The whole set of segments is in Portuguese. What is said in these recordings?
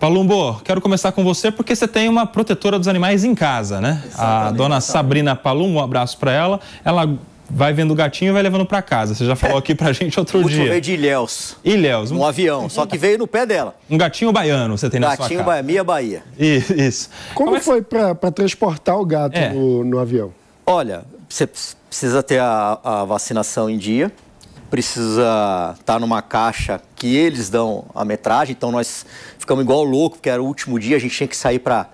Palumbo, quero começar com você porque você tem uma protetora dos animais em casa, né? Exatamente. A dona Sabrina Palumbo, um abraço para ela. Ela vai vendo o gatinho e vai levando para casa. Você já falou aqui pra gente outro o dia. veio de Ilhéus. Ilhéus. Um avião, só que veio no pé dela. Um gatinho baiano você tem gatinho na sua casa. Gatinho ba... Bahia. Isso. Como, foi para transportar o gato é. no, no, avião? Olha, você precisa ter a, a vacinação em dia precisa estar tá numa caixa que eles dão a metragem, então nós ficamos igual louco, porque era o último dia, a gente tinha que sair para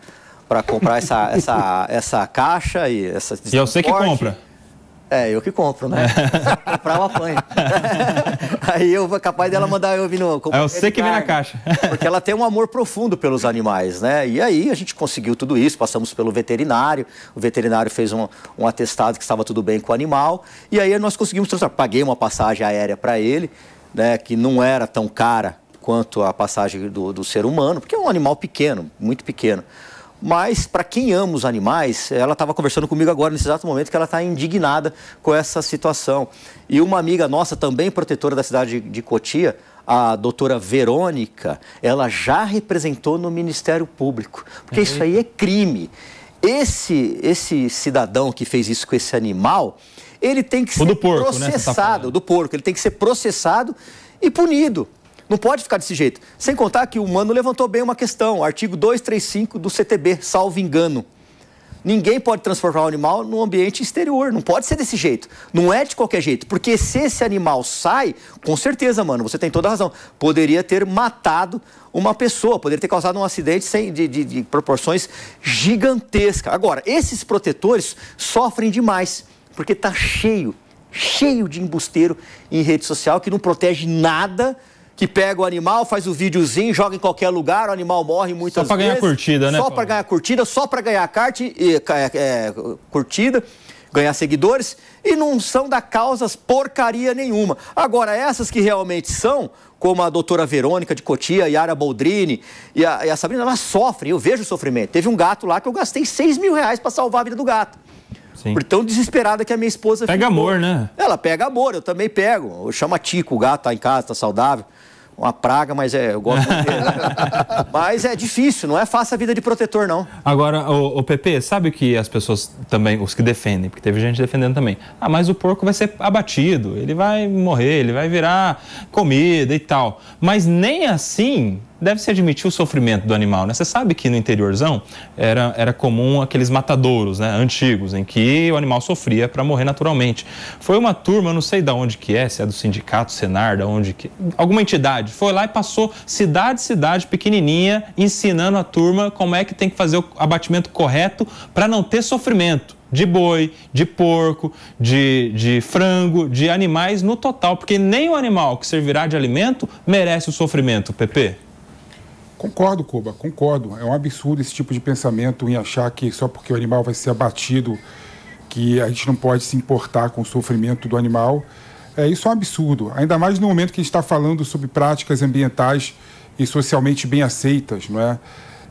comprar essa, essa, essa caixa e essa E eu é sei que compra. É, eu que compro, né? Comprar uma apanho. aí eu vou capaz dela mandar eu vir no. É eu sei que vem na caixa. porque ela tem um amor profundo pelos animais, né? E aí a gente conseguiu tudo isso, passamos pelo veterinário, o veterinário fez um, um atestado que estava tudo bem com o animal, e aí nós conseguimos transformar. Paguei uma passagem aérea para ele, né? Que não era tão cara quanto a passagem do, do ser humano, porque é um animal pequeno, muito pequeno. Mas, para quem ama os animais, ela estava conversando comigo agora, nesse exato momento, que ela está indignada com essa situação. E uma amiga nossa, também protetora da cidade de Cotia, a doutora Verônica, ela já representou no Ministério Público. Porque uhum. isso aí é crime. Esse, esse cidadão que fez isso com esse animal, ele tem que o ser do porco, né, tá processado. Né? Tá do porco, ele tem que ser processado e punido. Não pode ficar desse jeito. Sem contar que o Mano levantou bem uma questão, artigo 235 do CTB, salvo engano. Ninguém pode transformar um animal num ambiente exterior. Não pode ser desse jeito. Não é de qualquer jeito. Porque se esse animal sai, com certeza, mano, você tem toda a razão. Poderia ter matado uma pessoa, poderia ter causado um acidente sem, de, de, de proporções gigantescas. Agora, esses protetores sofrem demais, porque está cheio, cheio de embusteiro em rede social que não protege nada que pega o animal, faz o videozinho, joga em qualquer lugar, o animal morre muitas vezes. Só para ganhar curtida, né? Só para ganhar curtida, só para ganhar kart, é, é, curtida, ganhar seguidores, e não são da causas porcaria nenhuma. Agora, essas que realmente são, como a doutora Verônica de Cotia, Yara Boldrini e a, e a Sabrina, elas sofrem, eu vejo o sofrimento. Teve um gato lá que eu gastei 6 mil reais para salvar a vida do gato. Sim. Por tão desesperada que a minha esposa Pega ficou. amor, né? Ela pega amor, eu também pego. Chama Tico, o gato tá em casa, tá saudável. Uma praga, mas é, eu gosto dele. mas é difícil, não é fácil a vida de protetor, não. Agora, o, o PP, sabe que as pessoas também, os que defendem, porque teve gente defendendo também. Ah, mas o porco vai ser abatido, ele vai morrer, ele vai virar comida e tal. Mas nem assim deve-se admitir o sofrimento do animal. Né? Você sabe que no interiorzão era, era comum aqueles matadouros né, antigos, em que o animal sofria para morrer naturalmente. Foi uma turma, não sei de onde que é, se é do sindicato, Senar, da onde que... Alguma entidade foi lá e passou cidade, cidade, pequenininha, ensinando a turma como é que tem que fazer o abatimento correto para não ter sofrimento de boi, de porco, de, de frango, de animais no total, porque nem o animal que servirá de alimento merece o sofrimento, Pepe. Concordo, Cuba, concordo. É um absurdo esse tipo de pensamento em achar que só porque o animal vai ser abatido, que a gente não pode se importar com o sofrimento do animal. É, isso é um absurdo, ainda mais no momento que a gente está falando sobre práticas ambientais e socialmente bem aceitas, não é?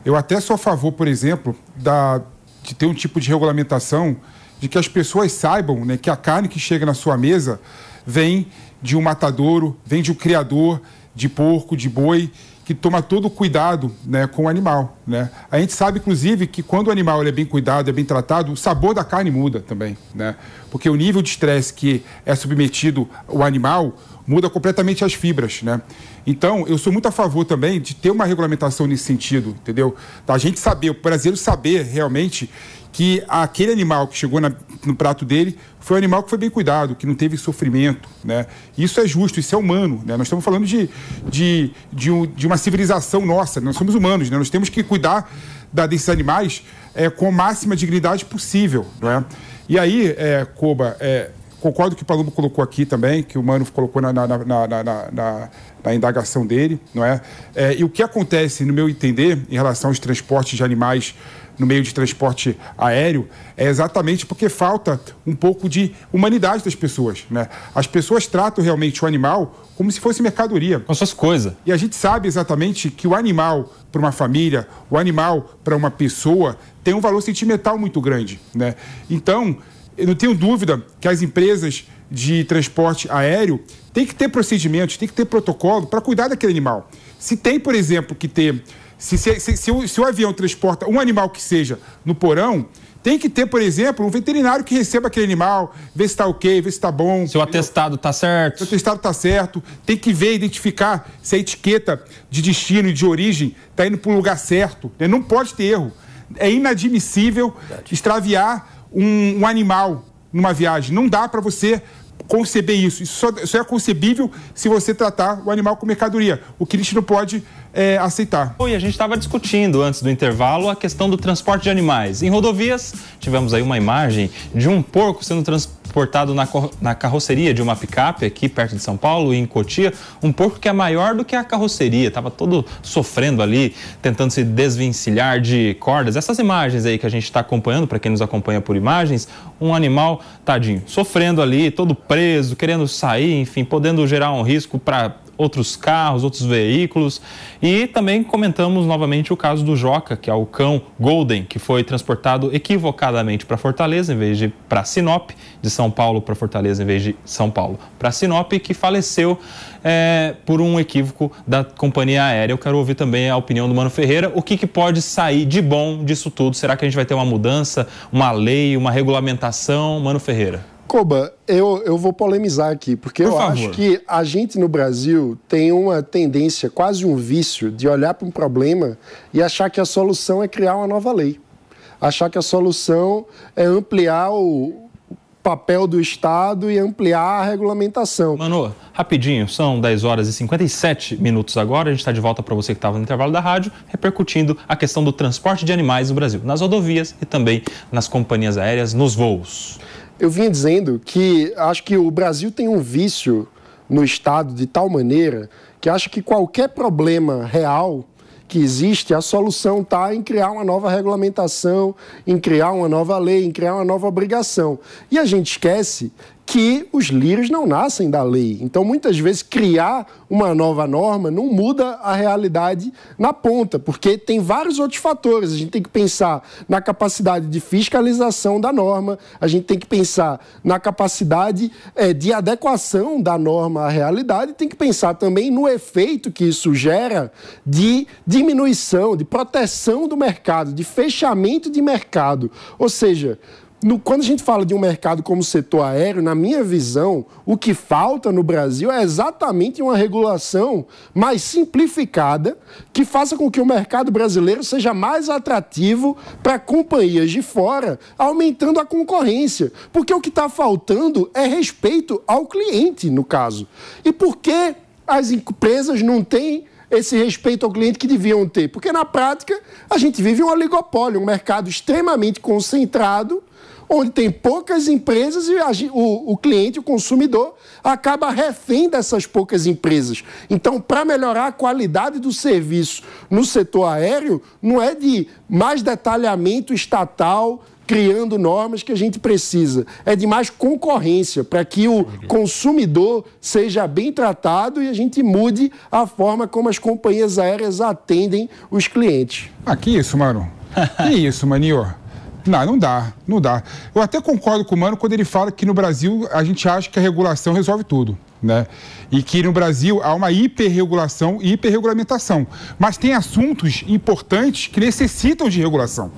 Eu até sou a favor, por exemplo, da, de ter um tipo de regulamentação de que as pessoas saibam né, que a carne que chega na sua mesa vem de um matadouro, vem de um criador, de porco, de boi, que toma todo o cuidado né, com o animal. Né? A gente sabe, inclusive, que quando o animal é bem cuidado, é bem tratado, o sabor da carne muda também. Né? Porque o nível de estresse que é submetido o animal muda completamente as fibras. Né? Então, eu sou muito a favor também de ter uma regulamentação nesse sentido, entendeu? Da gente saber, o brasileiro saber realmente que aquele animal que chegou na, no prato dele foi um animal que foi bem cuidado, que não teve sofrimento, né? Isso é justo, isso é humano, né? Nós estamos falando de, de, de, um, de uma civilização nossa, nós somos humanos, né? Nós temos que cuidar da, desses animais é, com a máxima dignidade possível, né? E aí, é, Koba, é, concordo que o Palumbo colocou aqui também, que o Mano colocou na, na, na, na indagação dele, não é? é? E o que acontece, no meu entender, em relação aos transportes de animais no meio de transporte aéreo é exatamente porque falta um pouco de humanidade das pessoas. Né? As pessoas tratam realmente o animal como se fosse mercadoria. Como se fosse coisa. E a gente sabe exatamente que o animal para uma família, o animal para uma pessoa, tem um valor sentimental muito grande. Né? Então, eu não tenho dúvida que as empresas de transporte aéreo têm que ter procedimentos, têm que ter protocolo para cuidar daquele animal. Se tem, por exemplo, que ter se, se, se, se, o, se o avião transporta um animal que seja no porão, tem que ter, por exemplo, um veterinário que receba aquele animal, ver se está ok, ver se está bom. Seu atestado está certo. Seu atestado está certo. Tem que ver, identificar se a etiqueta de destino e de origem está indo para o lugar certo. Né? Não pode ter erro. É inadmissível Verdade. extraviar um, um, animal numa viagem. Não dá para você conceber isso. Isso só, só, é concebível se você tratar o animal com mercadoria, o que a gente não pode é, aceitar. E a gente estava discutindo antes do intervalo a questão do transporte de animais. Em rodovias, tivemos aí uma imagem de um porco sendo transportado transportado na, na carroceria de uma picape aqui perto de São Paulo, em Cotia, um porco que é maior do que a carroceria, estava todo sofrendo ali, tentando se desvencilhar de cordas. Essas imagens aí que a gente está acompanhando, para quem nos acompanha por imagens, um animal, tadinho, sofrendo ali, todo preso, querendo sair, enfim, podendo gerar um risco para outros carros, outros veículos. E também comentamos novamente o caso do Joca, que é o cão Golden, que foi transportado equivocadamente para Fortaleza em vez de para Sinop, de São Paulo para Fortaleza em vez de São Paulo para Sinop, que faleceu é, por um equívoco da companhia aérea. Eu quero ouvir também a opinião do Mano Ferreira. O que, que pode sair de bom disso tudo? Será que a gente vai ter uma mudança, uma lei, uma regulamentação? Mano Ferreira. Koba, eu, eu vou polemizar aqui, porque Por eu favor. acho que a gente no Brasil tem uma tendência, quase um vício, de olhar para um problema e achar que a solução é criar uma nova lei. Achar que a solução é ampliar o papel do Estado e ampliar a regulamentação. Manu, rapidinho, são 10 horas e 57 minutos agora. A gente está de volta para você que estava no intervalo da rádio, repercutindo a questão do transporte de animais no Brasil, nas rodovias e também nas companhias aéreas, nos voos. Eu vinha dizendo que acho que o Brasil tem um vício no Estado de tal maneira que acho que qualquer problema real que existe, a solução está em criar uma nova regulamentação, em criar uma nova lei, em criar uma nova obrigação. E a gente esquece que os lírios não nascem da lei. Então, muitas vezes, criar uma nova norma não muda a realidade na ponta, porque tem vários outros fatores. A gente tem que pensar na capacidade de fiscalização da norma, a gente tem que pensar na capacidade é, de adequação da norma à realidade, tem que pensar também no efeito que isso gera de diminuição, de proteção do mercado, de fechamento de mercado. Ou seja, no, quando a gente fala de um mercado como o setor aéreo, na minha visão, o que falta no Brasil é exatamente uma regulação mais simplificada que faça com que o mercado brasileiro seja mais atrativo para companhias de fora, aumentando a concorrência. Porque o que está faltando é respeito ao cliente, no caso. E por que as empresas não têm esse respeito ao cliente que deviam ter? Porque, na prática, a gente vive um oligopólio, um mercado extremamente concentrado onde tem poucas empresas e a, o, o cliente, o consumidor, acaba refém dessas poucas empresas. Então, para melhorar a qualidade do serviço no setor aéreo, não é de mais detalhamento estatal, criando normas que a gente precisa. É de mais concorrência para que o consumidor seja bem tratado e a gente mude a forma como as companhias aéreas atendem os clientes. Ah, que isso, Mano. Que isso, Manior. Não, não dá, não dá. Eu até concordo com o Mano quando ele fala que no Brasil a gente acha que a regulação resolve tudo. Né? E que no Brasil há uma hiperregulação e hiperregulamentação. Mas tem assuntos importantes que necessitam de regulação.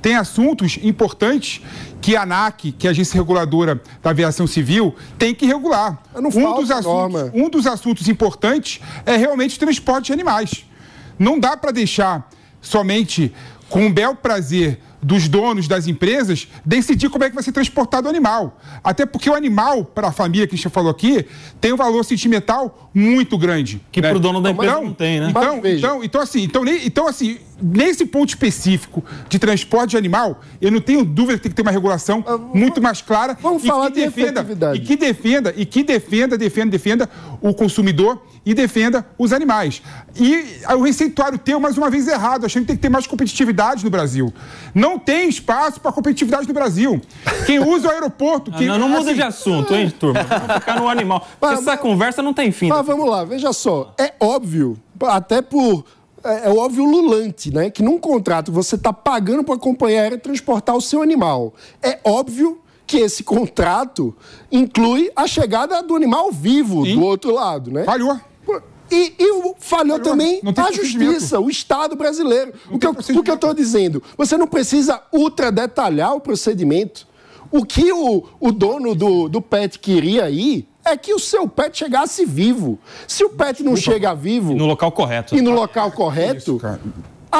Tem assuntos importantes que a ANAC, que é a agência reguladora da aviação civil, tem que regular. um, dos assuntos, um dos assuntos importantes é realmente o transporte de animais. Não dá para deixar somente com um bel prazer dos donos das empresas decidir como é que vai ser transportado o animal. Até porque o animal, para a família que a gente falou aqui, tem um valor sentimental muito grande. Que né? para o dono da então, empresa então, não tem, né? Então, então, então, assim, então, então assim, nesse ponto específico de transporte de animal, eu não tenho dúvida que tem que ter uma regulação ah, muito mais clara Vamos e falar que defenda e que defenda e que defenda, defenda, defenda o consumidor e defenda os animais. E o receituário teu mais uma vez errado, achando que tem que ter mais competitividade no Brasil. Não tem espaço para competitividade no Brasil. Quem usa o aeroporto, ah, quem não, não, não assim... muda de assunto, hein, turma? Vamos ficar no animal. Mas, essa mas, conversa não tem fim. Mas né? vamos lá, veja só, é óbvio até por é, é óbvio, lulante, né? Que num contrato você está pagando para a companhia aérea transportar o seu animal. É óbvio que esse contrato inclui a chegada do animal vivo Sim. do outro lado, né? Falhou. E, e falhou, também a justiça, o Estado brasileiro. Não o que, eu, o que eu estou dizendo? Você não precisa ultra detalhar o procedimento. O que o, o dono do, do PET queria aí é que o seu pet chegasse vivo. Se o pet não chega vivo. E no local correto. E no local correto. Isso,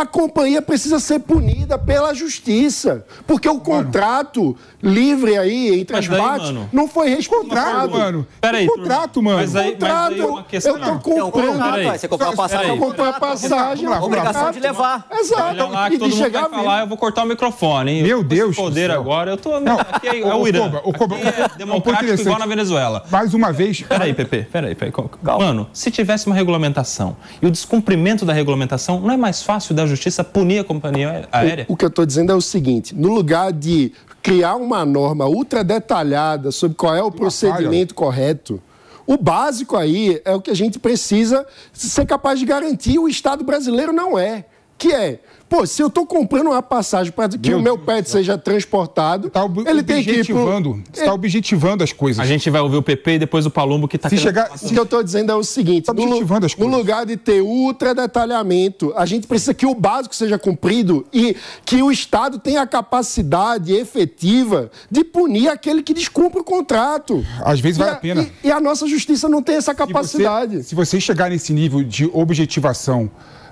a companhia precisa ser punida pela justiça, porque o contrato livre aí entre mas as daí, partes mano, não foi rescontrado. Mano, peraí, o contrato, mano. Mas aí, contrato, mas aí uma questão, eu tô comprando. você comprou a passagem. Eu comprei a passagem. obrigação de levar. Exato. lá, e de chegar lá falar, eu vou cortar o microfone, hein? Meu Deus. Deus. poder agora, eu tô... Não, aqui é, o Irã. O Coba, é democrático igual na Venezuela. Mais uma vez... Peraí, Pepe, peraí. peraí. Mano, se tivesse uma regulamentação e o descumprimento da regulamentação, não é mais fácil da justiça punir a companhia aérea? O, o que eu estou dizendo é o seguinte: no lugar de criar uma norma ultra detalhada sobre qual é o procedimento correto. O básico aí é o que a gente precisa ser capaz de garantir, o Estado brasileiro não é. Que é Pô, se eu tô comprando uma passagem para que o meu pet Deus. seja transportado, tá ob... ele tem que ir pro... É. Você está objetivando as coisas. A gente vai ouvir o PP e depois o Palumbo que está. se chegar... O que eu estou dizendo é o seguinte, tá objetivando no, as coisas. no lugar de ter ultra detalhamento, a gente precisa que o básico seja cumprido e que o Estado tenha a capacidade efetiva de punir aquele que descumpre o contrato. Às vezes e vale a, a pena. E, e, a nossa justiça não tem essa capacidade. se você, se você chegar nesse nível de objetivação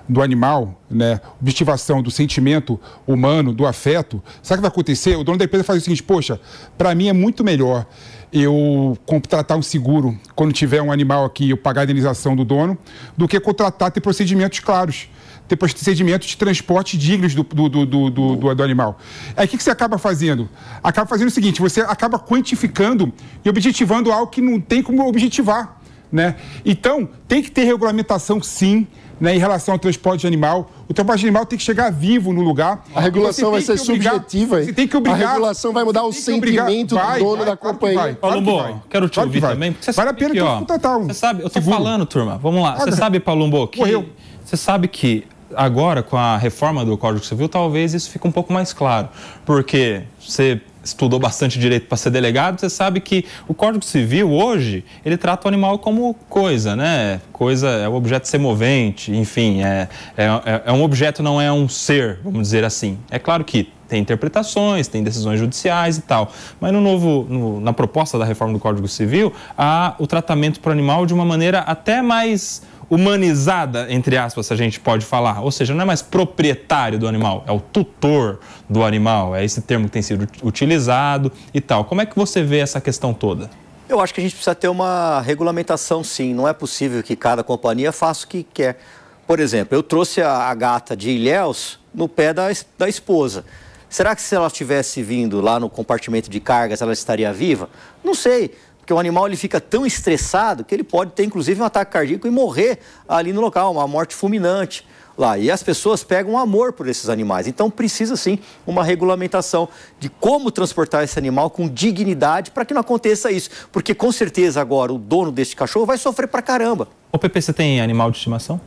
do animal, né, objetivação do sentimento humano, do afeto, sabe o que vai acontecer? O dono da empresa faz o seguinte: poxa, para mim é muito melhor eu contratar um seguro quando tiver um animal aqui eu pagar a indenização do dono, do que contratar ter procedimentos claros, ter procedimentos de transporte dignos do, do, do, do, do animal. Aí o que, que você acaba fazendo? Acaba fazendo o seguinte: você acaba quantificando e objetivando algo que não tem como objetivar. Né? Então, tem que ter regulamentação sim. Né, em relação ao transporte de animal, o transporte de animal tem que chegar vivo no lugar. A regulação vai ser obrigar, subjetiva. Você tem que obrigar. A regulação vai mudar o sentimento vai, do dono vai, da claro companhia. Vai, Palumbo, quero te claro ouvir também. Porque vale a pena que, ó, contratar um. Você sabe, eu tô seguro. falando, turma. Vamos lá. Você sabe, Palumbo, que. Você sabe que agora, com a reforma do Código Civil, talvez isso fique um pouco mais claro. Porque você estudou bastante direito para ser delegado, você sabe que o Código Civil hoje, ele trata o animal como coisa, né? Coisa é um objeto semovente, enfim, é, é, é, é um objeto, não é um ser, vamos dizer assim. É claro que tem interpretações, tem decisões judiciais e tal. Mas no novo, no, na proposta da reforma do Código Civil, há o tratamento para o animal de uma maneira até mais humanizada, entre aspas, a gente pode falar. Ou seja, não é mais proprietário do animal, é o tutor do animal. É esse termo que tem sido utilizado e tal. Como é que você vê essa questão toda? Eu acho que a gente precisa ter uma regulamentação, sim. Não é possível que cada companhia faça o que quer. Por exemplo, eu trouxe a, gata de Ilhéus no pé da, da esposa. Será que se ela tivesse vindo lá no compartimento de cargas, ela estaria viva? Não sei. Porque o animal ele fica tão estressado que ele pode ter inclusive um ataque cardíaco e morrer ali no local, uma morte fulminante lá. E as pessoas pegam amor por esses animais. Então precisa sim uma regulamentação de como transportar esse animal com dignidade para que não aconteça isso. Porque com certeza agora o dono deste cachorro vai sofrer pra caramba. O PP, você tem animal de estimação?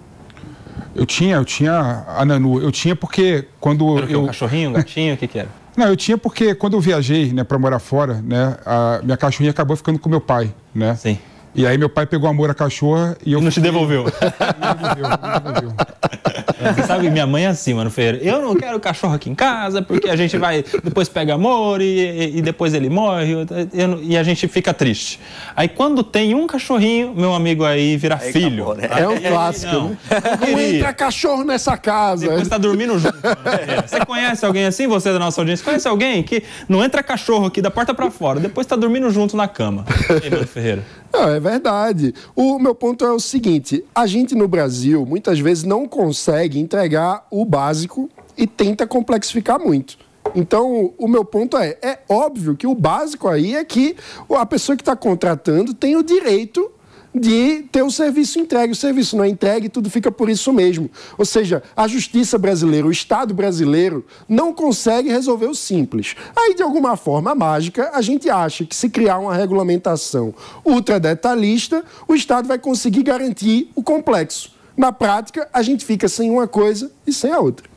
Eu tinha, eu tinha a ah, Nanu. Eu tinha porque quando era eu. Um cachorrinho, um gatinho, o que que era? Não, eu tinha porque quando eu viajei, né, para morar fora, né, a minha cachorrinha acabou ficando com meu pai, né? Sim. E aí meu pai pegou amor à cachorra e eu. não fiquei... te devolveu. não devolveu, não devolveu. É, você sabe minha mãe é assim, mano, Ferreira. Eu não quero cachorro aqui em casa, porque a gente vai. Depois pega amor e, e depois ele morre eu, e a gente fica triste. Aí quando tem um cachorrinho, meu amigo aí vira aí filho. Acabou, né? É um aí, clássico. Não, né? não entra cachorro nessa casa. Depois tá dormindo junto. Mano. É. Você conhece alguém assim, você da nossa audiência? Conhece alguém que não entra cachorro aqui da porta para fora, depois tá dormindo junto na cama? E aí, mano, Ferreira? Não, é é verdade. O meu ponto é o seguinte: a gente no Brasil muitas vezes não consegue entregar o básico e tenta complexificar muito. Então, o meu ponto é: é óbvio que o básico aí é que a pessoa que está contratando tem o direito de ter o serviço entregue. O serviço não é entregue, tudo fica por isso mesmo. Ou seja, a justiça brasileira, o Estado brasileiro, não consegue resolver o simples. Aí, de alguma forma mágica, a gente acha que se criar uma regulamentação ultradetalhista o Estado vai conseguir garantir o complexo. Na prática, a gente fica sem uma coisa e sem a outra.